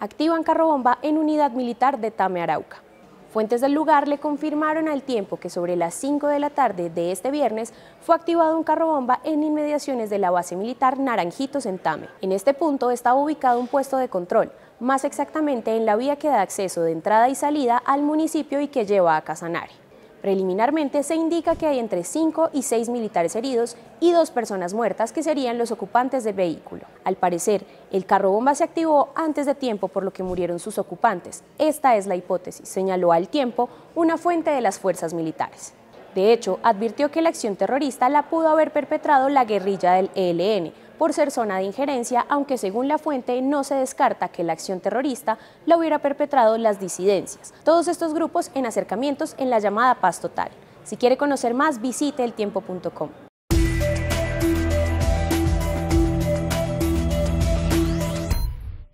activan carrobomba en unidad militar de Tame Arauca. Fuentes del lugar le confirmaron al tiempo que sobre las 5 de la tarde de este viernes fue activado un carro bomba en inmediaciones de la base militar Naranjitos en Tame. En este punto estaba ubicado un puesto de control, más exactamente en la vía que da acceso de entrada y salida al municipio y que lleva a Casanare. Preliminarmente se indica que hay entre 5 y 6 militares heridos y dos personas muertas que serían los ocupantes del vehículo. Al parecer, el carro bomba se activó antes de tiempo por lo que murieron sus ocupantes. Esta es la hipótesis, señaló al tiempo una fuente de las fuerzas militares. De hecho, advirtió que la acción terrorista la pudo haber perpetrado la guerrilla del ELN, por ser zona de injerencia, aunque según la fuente no se descarta que la acción terrorista la hubiera perpetrado las disidencias, todos estos grupos en acercamientos en la llamada paz total. Si quiere conocer más, visite eltiempo.com.